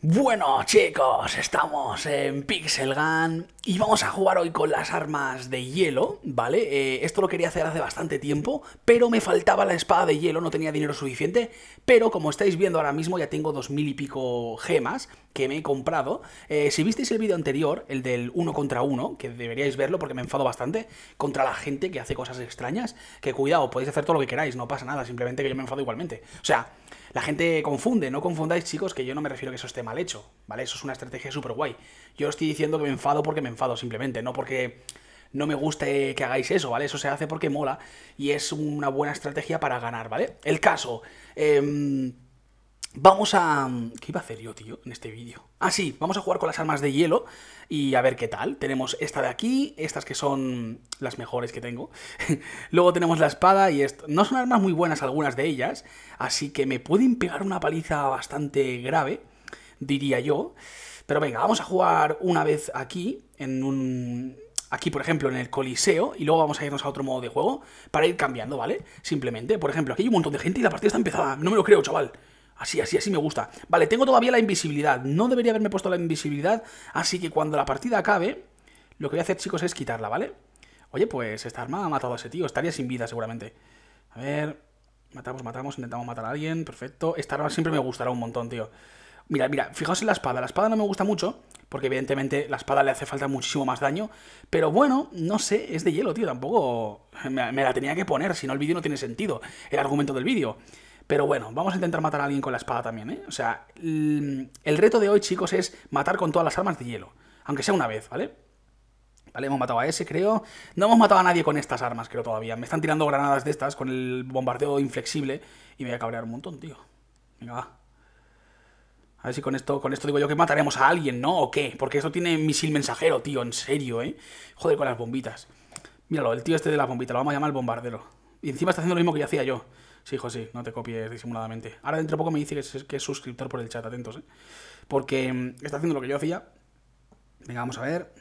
Bueno chicos, estamos en Pixel Gun y vamos a jugar hoy con las armas de hielo, ¿vale? Eh, esto lo quería hacer hace bastante tiempo, pero me faltaba la espada de hielo, no tenía dinero suficiente, pero como estáis viendo ahora mismo ya tengo dos mil y pico gemas que me he comprado. Eh, si visteis el vídeo anterior, el del uno contra uno, que deberíais verlo porque me enfado bastante contra la gente que hace cosas extrañas, que cuidado, podéis hacer todo lo que queráis, no pasa nada, simplemente que yo me enfado igualmente. O sea, la gente confunde, no confundáis chicos que yo no me refiero a que eso esté mal hecho, ¿vale? Eso es una estrategia súper guay. Yo estoy diciendo que me enfado porque me enfado simplemente, no porque no me guste que hagáis eso, ¿vale? Eso se hace porque mola y es una buena estrategia para ganar, ¿vale? El caso... Em, Vamos a... ¿Qué iba a hacer yo, tío, en este vídeo? Ah, sí, vamos a jugar con las armas de hielo y a ver qué tal. Tenemos esta de aquí, estas que son las mejores que tengo. Luego tenemos la espada y esto. No son armas muy buenas algunas de ellas, así que me pueden pegar una paliza bastante grave, diría yo. Pero venga, vamos a jugar una vez aquí, en un... Aquí, por ejemplo, en el Coliseo, y luego vamos a irnos a otro modo de juego para ir cambiando, ¿vale? Simplemente, por ejemplo, aquí hay un montón de gente y la partida está empezada. No me lo creo, chaval. Así, así, así me gusta. Vale, tengo todavía la invisibilidad. No debería haberme puesto la invisibilidad, así que cuando la partida acabe, lo que voy a hacer, chicos, es quitarla, ¿vale? Oye, pues esta arma ha matado a ese tío. Estaría sin vida, seguramente. A ver... Matamos, matamos, intentamos matar a alguien. Perfecto. Esta arma siempre me gustará un montón, tío. Mira, mira, fijaos en la espada. La espada no me gusta mucho, porque evidentemente la espada le hace falta muchísimo más daño. Pero bueno, no sé, es de hielo, tío. Tampoco me, la tenía que poner, si no el vídeo no tiene sentido. El argumento del vídeo. Pero bueno, vamos a intentar matar a alguien con la espada también, ¿eh? O sea, el, reto de hoy, chicos, es matar con todas las armas de hielo. Aunque sea una vez, ¿vale? Vale, hemos matado a ese, creo. No hemos matado a nadie con estas armas, creo, todavía. Me están tirando granadas de estas con el bombardeo inflexible. Y me voy a cabrear un montón, tío. Venga, A ver si con esto, con esto digo yo que mataremos a alguien, ¿no? ¿O qué? Porque esto tiene misil mensajero, tío. En serio, ¿eh? Joder, con las bombitas. Míralo, el tío este de la bombita Lo vamos a llamar el bombardero. Y encima está haciendo lo mismo que yo hacía yo. Sí, José, no te copies disimuladamente. Ahora dentro de poco me dice que es, que suscriptor por el chat, atentos, ¿eh? Porque mm, está haciendo lo que yo hacía. Venga, vamos a ver.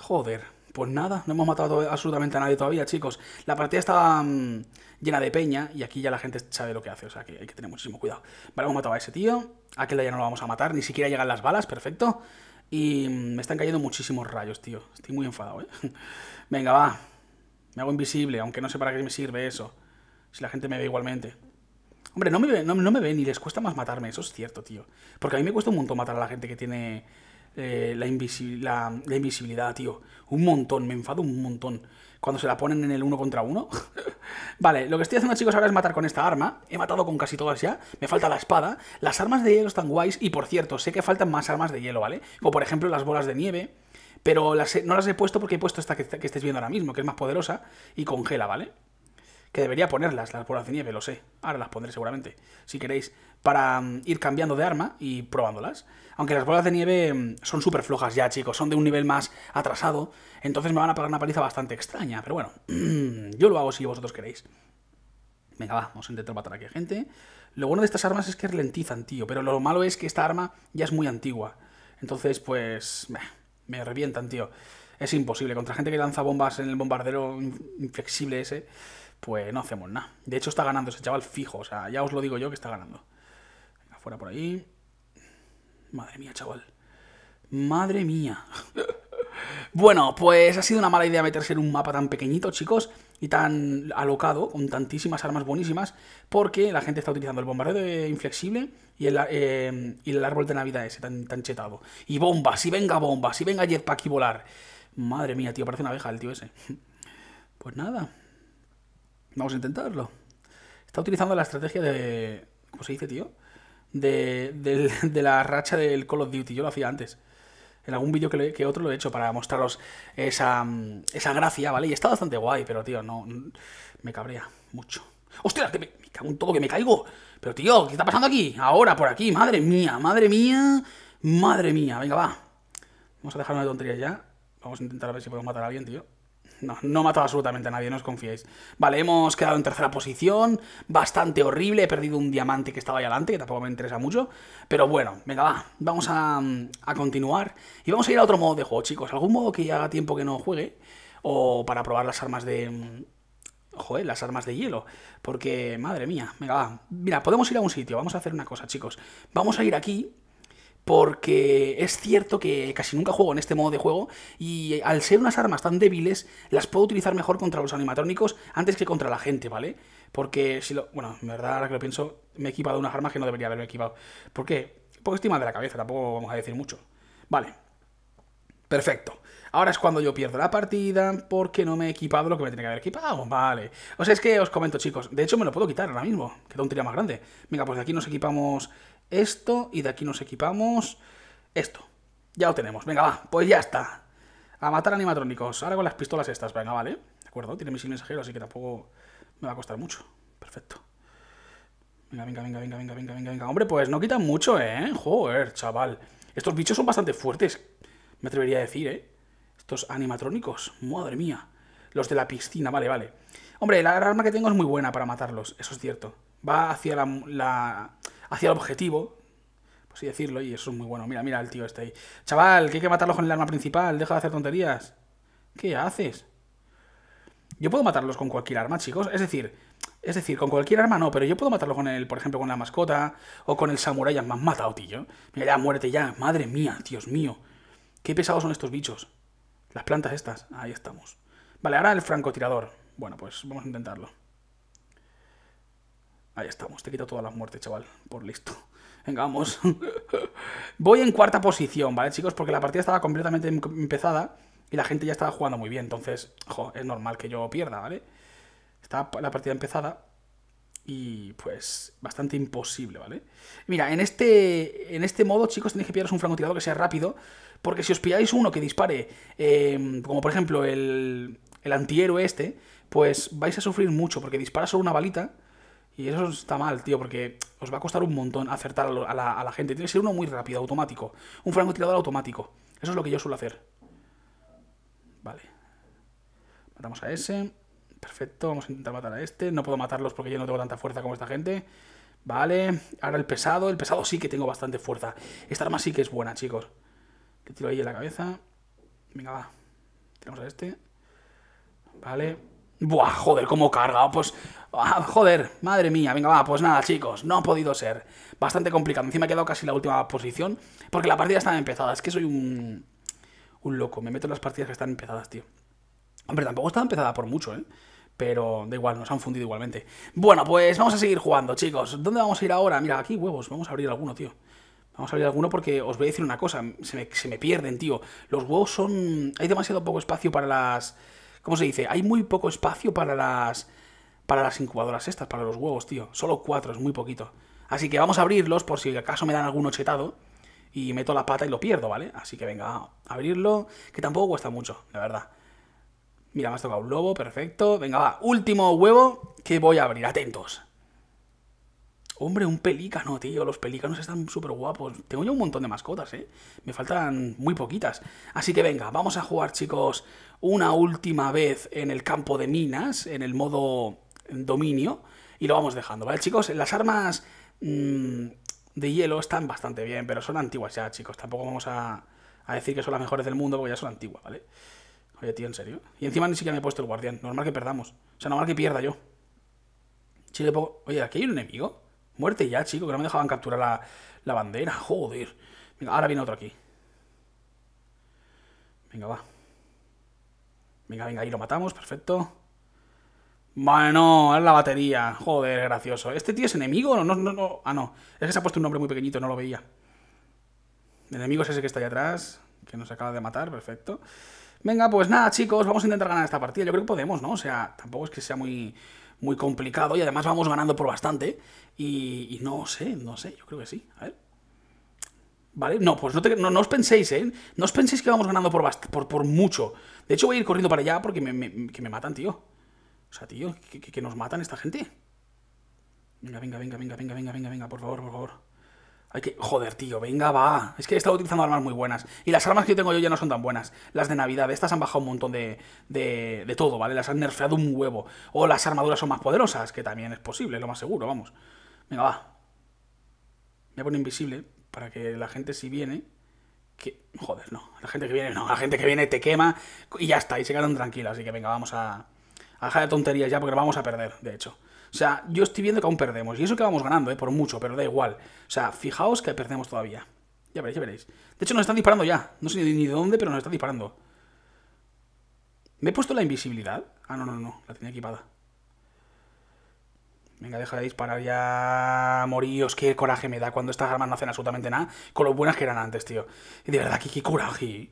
Joder, pues nada, no hemos matado absolutamente a nadie todavía, chicos. La partida está mm, llena de peña y aquí ya la gente sabe lo que hace, o sea que hay que tener muchísimo cuidado. Vale, hemos matado a ese tío. Aquel de no lo vamos a matar, ni siquiera llegan las balas, perfecto. Y mm, me están cayendo muchísimos rayos, tío. Estoy muy enfadado, ¿eh? Venga, va. Me hago invisible, aunque no sé para qué me sirve eso. Si la gente me ve igualmente. Hombre, no me, no, me ven y les cuesta más matarme, eso es cierto, tío. Porque a mí me cuesta un montón matar a la gente que tiene eh, la, la, la, invisibilidad, tío. Un montón, me enfado un montón. Cuando se la ponen en el uno contra uno. vale, lo que estoy haciendo, chicos, ahora es matar con esta arma. He matado con casi todas ya. Me falta la espada. Las armas de hielo están guays. Y por cierto, sé que faltan más armas de hielo, ¿vale? Como por ejemplo las bolas de nieve. Pero las no las he puesto porque he puesto esta que, que, viendo ahora mismo, que es más poderosa y congela, ¿vale? Que debería ponerlas, las bolas de nieve, lo sé. Ahora las pondré seguramente, si queréis, para mm, ir cambiando de arma y probándolas. Aunque las bolas de nieve mm, son súper flojas ya, chicos, son de un nivel más atrasado, entonces me van a pagar una paliza bastante extraña. Pero bueno, yo lo hago si vosotros queréis. Venga, va, vamos a intentar matar aquí a gente. Lo bueno de estas armas es que ralentizan, tío, pero lo malo es que esta arma ya es muy antigua. Entonces, pues me revientan, tío. Es imposible. Contra gente que lanza bombas en el bombardero inflexible ese, pues no hacemos nada. De hecho, está ganando ese chaval fijo. O sea, ya os lo digo yo que está ganando. Venga, fuera por ahí. Madre mía, chaval. Madre mía. bueno, pues ha sido una mala idea meterse en un mapa tan pequeñito, chicos y tan alocado, con tantísimas armas buenísimas, porque la gente está utilizando el bombardeo inflexible y el, eh, y el árbol de Navidad ese tan, chetado. Y bombas, y venga bombas, y venga jetpack aquí volar. Madre mía, tío, parece una abeja el tío ese. Pues nada, vamos a intentarlo. Está utilizando la estrategia de... ¿Cómo se dice, tío? De, de la racha del Call of Duty, yo lo hacía antes. En algún vídeo que, que, otro lo he hecho para mostraros mm, esa, gracia, ¿vale? Y está bastante guay, pero tío, no. Me cabrea mucho. ¡Hostia! Que me, cago en todo, que me caigo. Pero tío, ¿qué está pasando aquí? Ahora, por aquí, madre mía, madre mía, madre mía. Venga, va. Vamos a dejar una tontería ya. Vamos a intentar a ver si podemos matar a alguien, tío. No, no matado absolutamente a nadie, no os confiéis. Vale, hemos quedado en tercera posición. Bastante horrible. He perdido un diamante que estaba ahí adelante, que tampoco me interesa mucho. Pero bueno, venga, va. Vamos a, a continuar. Y vamos a ir a otro modo de juego, chicos. Algún modo que ya haga tiempo que no juegue. O para probar las armas de... Joder, las armas de hielo. Porque, madre mía, venga, va. Mira, podemos ir a un sitio. Vamos a hacer una cosa, chicos. Vamos a ir aquí porque es cierto que casi nunca juego en este modo de juego y al ser unas armas tan débiles, las puedo utilizar mejor contra los animatrónicos antes que contra la gente, ¿vale? Porque si lo... Bueno, en verdad, ahora que lo pienso, me he equipado unas armas que no debería haberme equipado. ¿Por qué? Porque estoy mal de la cabeza, tampoco vamos a decir mucho. Vale. Perfecto. Ahora es cuando yo pierdo la partida porque no me he equipado lo que me tiene que haber equipado. Vale. O sea, es que os comento, chicos. De hecho, me lo puedo quitar ahora mismo. Queda un tira más grande. Venga, pues de aquí nos equipamos esto y de aquí nos equipamos esto. Ya lo tenemos. Venga, va. Pues ya está. A matar animatrónicos. Ahora con las pistolas estas. Venga, vale. De acuerdo. Tiene misil mensajero, así que tampoco me va a costar mucho. Perfecto. Venga, venga, venga, venga, venga, venga, venga, venga. Hombre, pues no quitan mucho, ¿eh? Joder, chaval. Estos bichos son bastante fuertes. Me atrevería a decir, ¿eh? Estos animatrónicos, madre mía. Los de la piscina, vale, vale. Hombre, la arma que tengo es muy buena para matarlos, eso es cierto. Va hacia la, hacia el objetivo, por así decirlo, y eso es muy bueno. Mira, mira el tío este ahí. Chaval, que hay que matarlos con el arma principal, deja de hacer tonterías. ¿Qué haces? Yo puedo matarlos con cualquier arma, chicos. Es decir, es decir, con cualquier arma no, pero yo puedo matarlos con el, por ejemplo, con la mascota o con el samurái. me han matado, tío. Mira, ya muerte ya. Madre mía, Dios mío. Qué pesados son estos bichos. Las plantas estas. Ahí estamos. Vale, ahora el francotirador. Bueno, pues vamos a intentarlo. Ahí estamos. Te quito todas las muertes, chaval. Por listo. Venga, vamos. Voy en cuarta posición, ¿vale, chicos? Porque la partida estaba completamente em, empezada y la gente ya estaba jugando muy bien. Entonces, es normal que yo pierda, ¿vale? Está la partida empezada y pues bastante imposible, ¿vale? Mira, en este, en este modo, chicos, tenéis que pillaros un francotirador que sea rápido, porque si os pilláis uno que dispare, em, como por ejemplo el, el antihéroe este, pues vais a sufrir mucho, porque dispara solo una balita, y eso está mal, tío, porque os va a costar un montón acertar a, la, a la, gente. Tiene que ser uno muy rápido, automático. Un francotirador automático. Eso es lo que yo suelo hacer. Vale. Matamos a ese. Perfecto, vamos a intentar matar a este. No puedo matarlos porque yo no tengo tanta fuerza como esta gente. Vale, ahora el pesado. El pesado sí que tengo bastante fuerza. Esta arma sí que es buena, chicos. Que tiro ahí en la cabeza. Venga, va. tenemos a este. Vale. Buah, joder, cómo carga. Pues, ah, joder, madre mía. Venga, va, pues nada, chicos. No ha podido ser. Bastante complicado. Encima he quedado casi la última posición. Porque la partida estaba empezada. Es que soy un... Un loco. Me meto en las partidas que están empezadas, tío. Hombre, tampoco estaba empezada por mucho, ¿eh? pero da igual, nos han fundido igualmente. Bueno, pues vamos a seguir jugando, chicos. ¿Dónde vamos a ir ahora? Mira, aquí huevos, vamos a abrir alguno, tío. Vamos a abrir alguno porque os voy a decir una cosa, se me, se me pierden, tío. Los huevos son... Hay demasiado poco espacio para las... ¿Cómo se dice? Hay muy poco espacio para las... Para las incubadoras estas, para los huevos, tío. Solo cuatro, es muy poquito. Así que vamos a abrirlos por si acaso me dan alguno chetado y meto la pata y lo pierdo, ¿vale? Así que venga, abrirlo, que tampoco cuesta mucho, de verdad. Mira, me ha tocado un lobo, perfecto. Venga, va, último huevo que voy a abrir, atentos. Hombre, un pelícano, tío. Los pelícanos están súper guapos. Tengo ya un montón de mascotas, ¿eh? Me faltan muy poquitas. Así que venga, vamos a jugar, chicos, una última vez en el campo de minas, en el modo dominio. Y lo vamos dejando, ¿vale, chicos? Las armas mm, de hielo están bastante bien, pero son antiguas ya, chicos. Tampoco vamos a, decir que son las mejores del mundo porque ya son antiguas, ¿vale? vale Oye, tío, ¿en serio? Y encima ni siquiera me he puesto el guardián. Normal que perdamos. O sea, normal que pierda yo. Chile Oye, ¿aquí hay un enemigo? Muerte ya, chico, que no me dejaban capturar la, bandera. Joder. Venga, ahora viene otro aquí. Venga, va. Venga, venga, ahí lo matamos, perfecto. Bueno, es la batería. Joder, gracioso. ¿Este tío es enemigo? No, no, no. Ah, no. Es que se ha puesto un nombre muy pequeñito, no lo veía. El enemigo es ese que está ahí atrás, que nos acaba de matar, perfecto. Venga, pues nada, chicos, vamos a intentar ganar esta partida. Yo creo que podemos, ¿no? O sea, tampoco es que sea muy, muy complicado y además vamos ganando por bastante. Y, no sé, no sé, yo creo que sí. A ver. ¿Vale? No, pues no, te, os penséis, ¿eh? No os penséis que vamos ganando por, por, mucho. De hecho, voy a ir corriendo para allá porque me, matan, tío. O sea, tío, que, nos matan esta gente. Venga, venga, venga, venga, venga, venga, venga, venga, por favor, por favor. Hay que. Joder, tío, venga, va. Es que he estado utilizando armas muy buenas. Y las armas que tengo yo ya no son tan buenas. Las de Navidad, estas han bajado un montón de, de, todo, ¿vale? Las han nerfeado un huevo. O las armaduras son más poderosas, que también es posible, lo más seguro, vamos. Venga, va. Me pone invisible para que la gente, si viene. Que... Joder, no. La gente que viene, no. La gente que viene te quema y ya está. Y se quedan tranquilos. Así que venga, vamos a. a dejar de tonterías ya porque vamos a perder, de hecho. O sea, yo estoy viendo que aún perdemos. Y eso que vamos ganando, ¿eh? por mucho, pero da igual. O sea, fijaos que perdemos todavía. Ya veréis, ya veréis. De hecho, nos están disparando ya. No sé ni de dónde, pero nos están disparando. ¿Me he puesto la invisibilidad? Ah, no, no, no. La tenía equipada. Venga, deja de disparar ya. Moríos, qué coraje me da cuando estas armas no hacen absolutamente nada. Con lo buenas que eran antes, tío. Y de verdad, qué, qué coraje.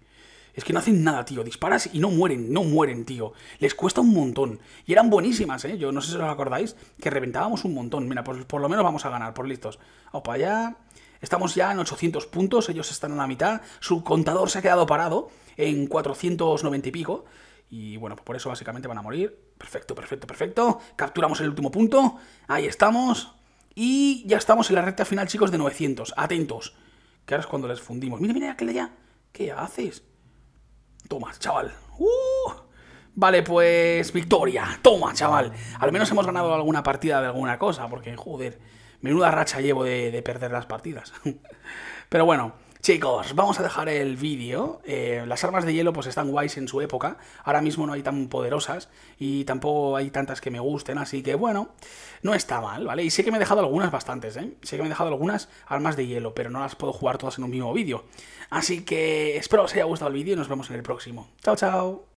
Es que no hacen nada, tío. Disparas y no mueren, no mueren, tío. Les cuesta un montón. Y eran buenísimas, ¿eh? Yo no sé si os acordáis, que reventábamos un montón. Mira, pues por lo menos vamos a ganar, por listos. Vamos para allá. Estamos ya en 800 puntos, ellos están a la mitad. Su contador se ha quedado parado en 490 y pico. Y bueno, pues por eso básicamente van a morir. Perfecto, perfecto, perfecto. Capturamos el último punto. Ahí estamos. Y ya estamos en la recta final, chicos, de 900. Atentos. Que ahora es cuando les fundimos. Mira, mira, aquel de allá. ¿Qué haces? Toma, chaval. Uh, vale, pues victoria. Toma, chaval. Al menos hemos ganado alguna partida de alguna cosa, porque, joder, menuda racha llevo de perder las partidas. Pero bueno, Chicos, vamos a dejar el vídeo. Eh, las armas de hielo pues están guays en su época. Ahora mismo no hay tan poderosas y tampoco hay tantas que me gusten, así que bueno, no está mal, ¿vale? Y sé que me he dejado algunas bastantes, ¿eh? Sé que me he dejado algunas armas de hielo, pero no las puedo jugar todas en un mismo vídeo. Así que espero os haya gustado el vídeo y nos vemos en el próximo. Chao, chao.